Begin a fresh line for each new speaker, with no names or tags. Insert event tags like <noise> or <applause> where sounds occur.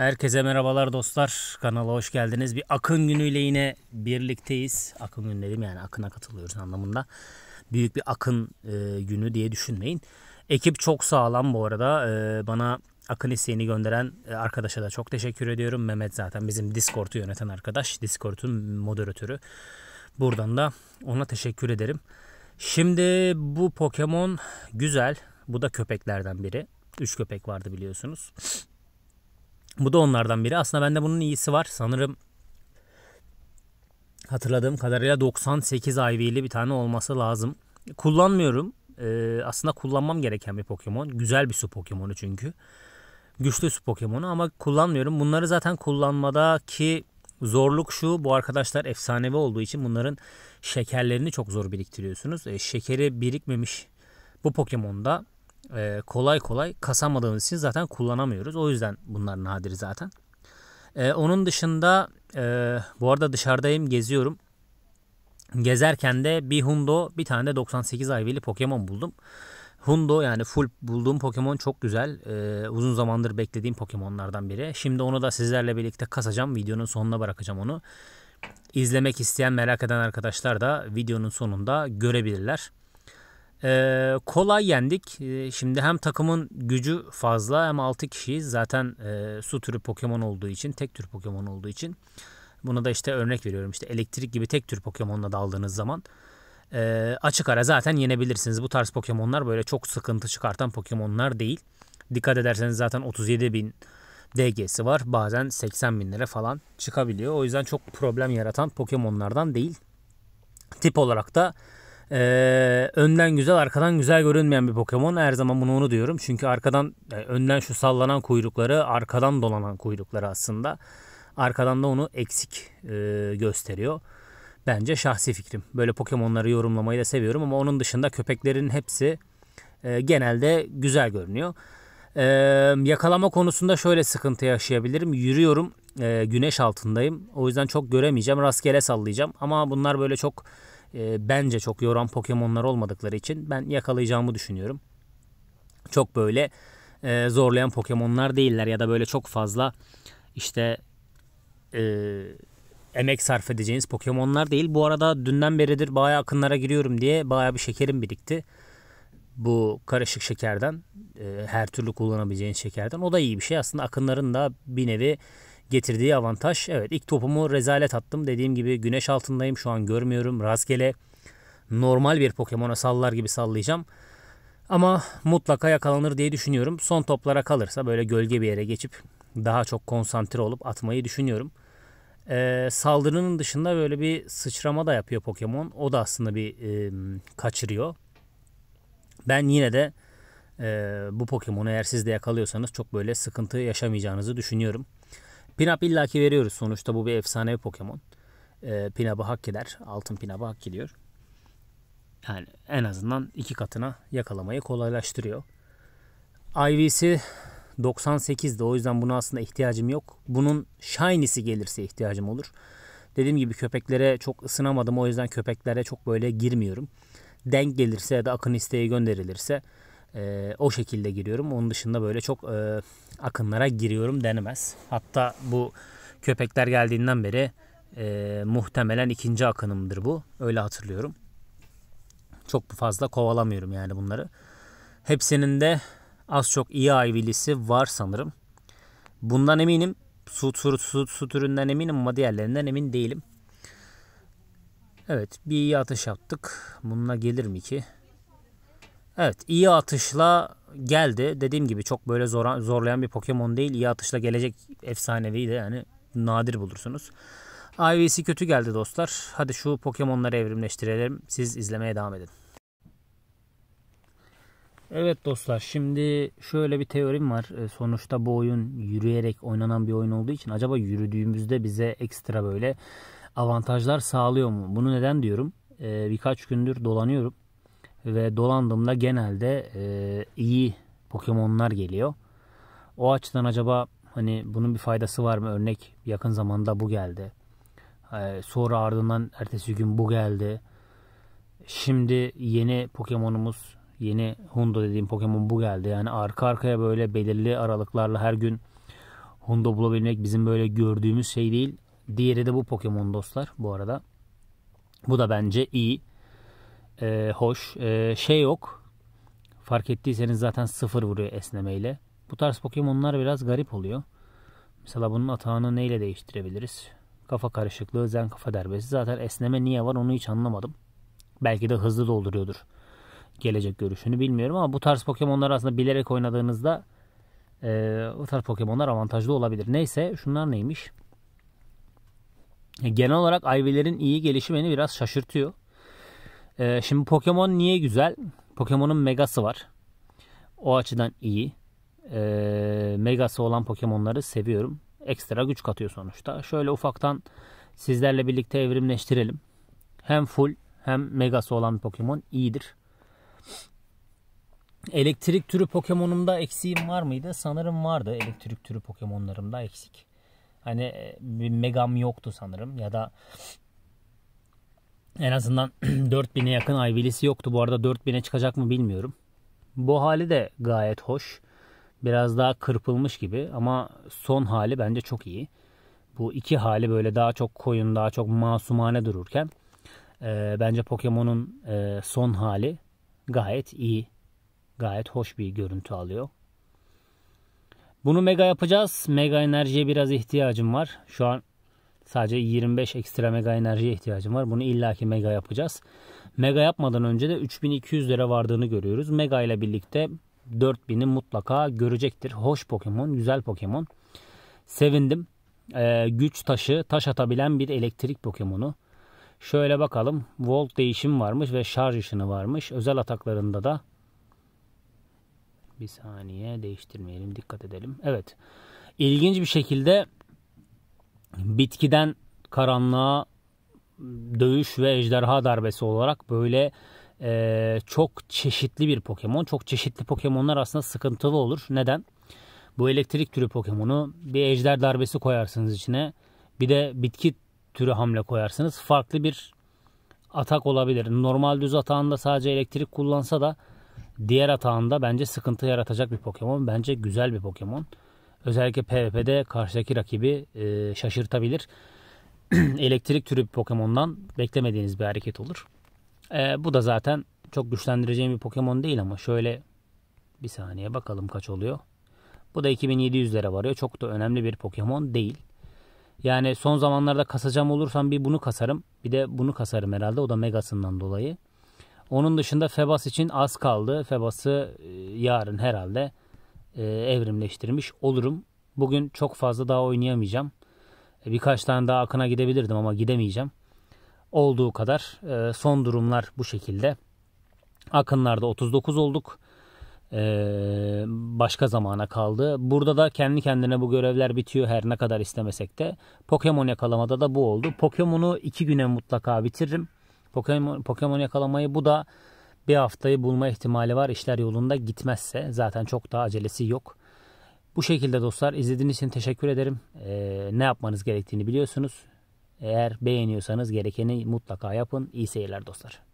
Herkese merhabalar dostlar. Kanala hoş geldiniz. Bir Akın günüyle yine birlikteyiz. Akın günü dedim yani Akın'a katılıyoruz anlamında. Büyük bir Akın e, günü diye düşünmeyin. Ekip çok sağlam bu arada. E, bana Akın isteğini gönderen e, arkadaşa da çok teşekkür ediyorum. Mehmet zaten bizim Discord'u yöneten arkadaş. Discord'un moderatörü. Buradan da ona teşekkür ederim. Şimdi bu Pokemon güzel. Bu da köpeklerden biri. Üç köpek vardı biliyorsunuz. Bu da onlardan biri. Aslında bende bunun iyisi var. Sanırım hatırladığım kadarıyla 98 IV'li bir tane olması lazım. Kullanmıyorum. Ee, aslında kullanmam gereken bir Pokemon. Güzel bir su Pokemon'u çünkü. Güçlü su Pokemon'u ama kullanmıyorum. Bunları zaten kullanmadaki zorluk şu. Bu arkadaşlar efsanevi olduğu için bunların şekerlerini çok zor biriktiriyorsunuz. E, şekeri birikmemiş bu Pokemon'da e, kolay kolay kasamadığımız için zaten kullanamıyoruz. O yüzden bunlar nadir zaten. E, onun dışında e, bu arada dışarıdayım geziyorum. Gezerken de bir Hundo bir tane de 98 IV'li Pokemon buldum. Hundo yani full bulduğum Pokemon çok güzel. Ee, uzun zamandır beklediğim Pokemon'lardan biri. Şimdi onu da sizlerle birlikte kasacağım. Videonun sonuna bırakacağım onu. İzlemek isteyen merak eden arkadaşlar da videonun sonunda görebilirler. Ee, kolay yendik. Ee, şimdi hem takımın gücü fazla hem 6 kişiyiz. Zaten e, su türü Pokemon olduğu için, tek tür Pokemon olduğu için. Buna da işte örnek veriyorum. İşte elektrik gibi tek tür Pokemon'la daldığınız zaman e, açık ara zaten yenebilirsiniz. Bu tarz Pokemon'lar böyle çok sıkıntı çıkartan Pokemon'lar değil. Dikkat ederseniz zaten 37 bin DG'si var. Bazen 80 bin lira falan çıkabiliyor. O yüzden çok problem yaratan Pokemon'lardan değil. Tip olarak da e, önden güzel arkadan güzel görünmeyen bir Pokemon. Her zaman bunu onu diyorum. Çünkü arkadan e, önden şu sallanan kuyrukları arkadan dolanan kuyrukları aslında. Arkadan da onu eksik e, gösteriyor. Bence şahsi fikrim. Böyle Pokemon'ları yorumlamayı da seviyorum ama onun dışında köpeklerin hepsi e, genelde güzel görünüyor. E, yakalama konusunda şöyle sıkıntı yaşayabilirim. Yürüyorum e, güneş altındayım. O yüzden çok göremeyeceğim. Rastgele sallayacağım. Ama bunlar böyle çok e, bence çok yoran Pokemon'lar olmadıkları için ben yakalayacağımı düşünüyorum. Çok böyle e, zorlayan Pokemon'lar değiller ya da böyle çok fazla işte e, emek sarf edeceğiniz Pokemon'lar değil. Bu arada dünden beridir bayağı akınlara giriyorum diye bayağı bir şekerim birikti. Bu karışık şekerden, e, her türlü kullanabileceğiniz şekerden. O da iyi bir şey. Aslında akınların da bir nevi getirdiği avantaj. Evet ilk topumu rezalet attım. Dediğim gibi güneş altındayım şu an görmüyorum. Rastgele normal bir Pokemon'a sallar gibi sallayacağım. Ama mutlaka yakalanır diye düşünüyorum. Son toplara kalırsa böyle gölge bir yere geçip daha çok konsantre olup atmayı düşünüyorum. Ee, saldırının dışında böyle bir sıçrama da yapıyor Pokemon. O da aslında bir e, kaçırıyor. Ben yine de e, bu Pokemon'u eğer siz de yakalıyorsanız çok böyle sıkıntı yaşamayacağınızı düşünüyorum. Pinap illaki veriyoruz. Sonuçta bu bir efsane Pokemon. E, ee, Pinap'ı hak eder. Altın Pinap'ı hak ediyor. Yani en azından iki katına yakalamayı kolaylaştırıyor. IV'si 98'de o yüzden buna aslında ihtiyacım yok. Bunun Shiny'si gelirse ihtiyacım olur. Dediğim gibi köpeklere çok ısınamadım o yüzden köpeklere çok böyle girmiyorum. Denk gelirse ya da akın isteği gönderilirse e, o şekilde giriyorum. Onun dışında böyle çok e, akınlara giriyorum denemez. Hatta bu köpekler geldiğinden beri e, muhtemelen ikinci akınımdır bu. Öyle hatırlıyorum. Çok fazla kovalamıyorum yani bunları. Hepsinin de az çok iyi ayvilisi var sanırım. Bundan eminim. Su, su, su, su türünden eminim ama diğerlerinden emin değilim. Evet bir iyi atış yaptık. Bununla gelir mi ki? Evet iyi atışla geldi. Dediğim gibi çok böyle zor, zorlayan bir Pokemon değil. İyi atışla gelecek efsanevi de yani nadir bulursunuz. IVC kötü geldi dostlar. Hadi şu Pokemon'ları evrimleştirelim. Siz izlemeye devam edin. Evet dostlar şimdi şöyle bir teorim var. E, sonuçta bu oyun yürüyerek oynanan bir oyun olduğu için acaba yürüdüğümüzde bize ekstra böyle avantajlar sağlıyor mu? Bunu neden diyorum? E, birkaç gündür dolanıyorum ve dolandığımda genelde e, iyi Pokemon'lar geliyor. O açıdan acaba hani bunun bir faydası var mı? Örnek yakın zamanda bu geldi. E, sonra ardından ertesi gün bu geldi. Şimdi yeni Pokemon'umuz yeni Hundo dediğim Pokemon bu geldi. Yani arka arkaya böyle belirli aralıklarla her gün Hundo bulabilmek bizim böyle gördüğümüz şey değil. Diğeri de bu Pokemon dostlar bu arada. Bu da bence iyi e, hoş. E, şey yok. Fark ettiyseniz zaten sıfır vuruyor esnemeyle. Bu tarz Pokemon'lar biraz garip oluyor. Mesela bunun atağını neyle değiştirebiliriz? Kafa karışıklığı, zen kafa derbesi. Zaten esneme niye var onu hiç anlamadım. Belki de hızlı dolduruyordur. Gelecek görüşünü bilmiyorum ama bu tarz Pokemon'ları aslında bilerek oynadığınızda e, bu tarz Pokemon'lar avantajlı olabilir. Neyse şunlar neymiş? E, genel olarak Ivy'lerin iyi gelişi beni biraz şaşırtıyor. Ee, şimdi Pokemon niye güzel? Pokemon'un megası var. O açıdan iyi. Ee, megası olan Pokemon'ları seviyorum. Ekstra güç katıyor sonuçta. Şöyle ufaktan sizlerle birlikte evrimleştirelim. Hem full hem megası olan Pokemon iyidir. Elektrik türü Pokemon'umda eksiğim var mıydı? Sanırım vardı elektrik türü Pokemon'larımda eksik. Hani e, bir megam yoktu sanırım ya da en azından 4000'e <clears throat> yakın IV'lisi yoktu. Bu arada 4000'e çıkacak mı bilmiyorum. Bu hali de gayet hoş. Biraz daha kırpılmış gibi ama son hali bence çok iyi. Bu iki hali böyle daha çok koyun, daha çok masumane dururken e, bence Pokemon'un e, son hali gayet iyi. Gayet hoş bir görüntü alıyor. Bunu mega yapacağız. Mega enerjiye biraz ihtiyacım var. Şu an Sadece 25 ekstra mega enerjiye ihtiyacım var. Bunu illaki mega yapacağız. Mega yapmadan önce de 3200 lira vardığını görüyoruz. Mega ile birlikte 4000'i mutlaka görecektir. Hoş Pokemon, güzel Pokemon. Sevindim. Ee, güç taşı, taş atabilen bir elektrik Pokemon'u. Şöyle bakalım. Volt değişim varmış ve şarj ışını varmış. Özel ataklarında da bir saniye değiştirmeyelim. Dikkat edelim. Evet. İlginç bir şekilde bitkiden karanlığa dövüş ve ejderha darbesi olarak böyle e, çok çeşitli bir Pokemon. Çok çeşitli Pokemonlar aslında sıkıntılı olur. Neden? Bu elektrik türü Pokemon'u bir ejder darbesi koyarsınız içine. Bir de bitki türü hamle koyarsınız. Farklı bir atak olabilir. Normal düz atağında sadece elektrik kullansa da diğer atağında bence sıkıntı yaratacak bir Pokemon. Bence güzel bir Pokemon. Özellikle PvP'de karşıdaki rakibi e, şaşırtabilir. <clears throat> Elektrik türü bir Pokemon'dan beklemediğiniz bir hareket olur. E, bu da zaten çok güçlendireceğim bir Pokemon değil ama şöyle bir saniye bakalım kaç oluyor. Bu da 2700'lere varıyor. Çok da önemli bir Pokemon değil. Yani son zamanlarda kasacağım olursam bir bunu kasarım. Bir de bunu kasarım herhalde. O da Megas'ından dolayı. Onun dışında Febas için az kaldı. Febas'ı e, yarın herhalde e, evrimleştirmiş olurum. Bugün çok fazla daha oynayamayacağım. E, birkaç tane daha akına gidebilirdim ama gidemeyeceğim. Olduğu kadar e, son durumlar bu şekilde. Akınlarda 39 olduk. Ee, başka zamana kaldı. Burada da kendi kendine bu görevler bitiyor her ne kadar istemesek de. Pokemon yakalamada da bu oldu. Pokemon'u iki güne mutlaka bitiririm. Pokemon, Pokemon yakalamayı bu da bir haftayı bulma ihtimali var işler yolunda gitmezse. Zaten çok daha acelesi yok. Bu şekilde dostlar izlediğiniz için teşekkür ederim. Ee, ne yapmanız gerektiğini biliyorsunuz. Eğer beğeniyorsanız gerekeni mutlaka yapın. İyi seyirler dostlar.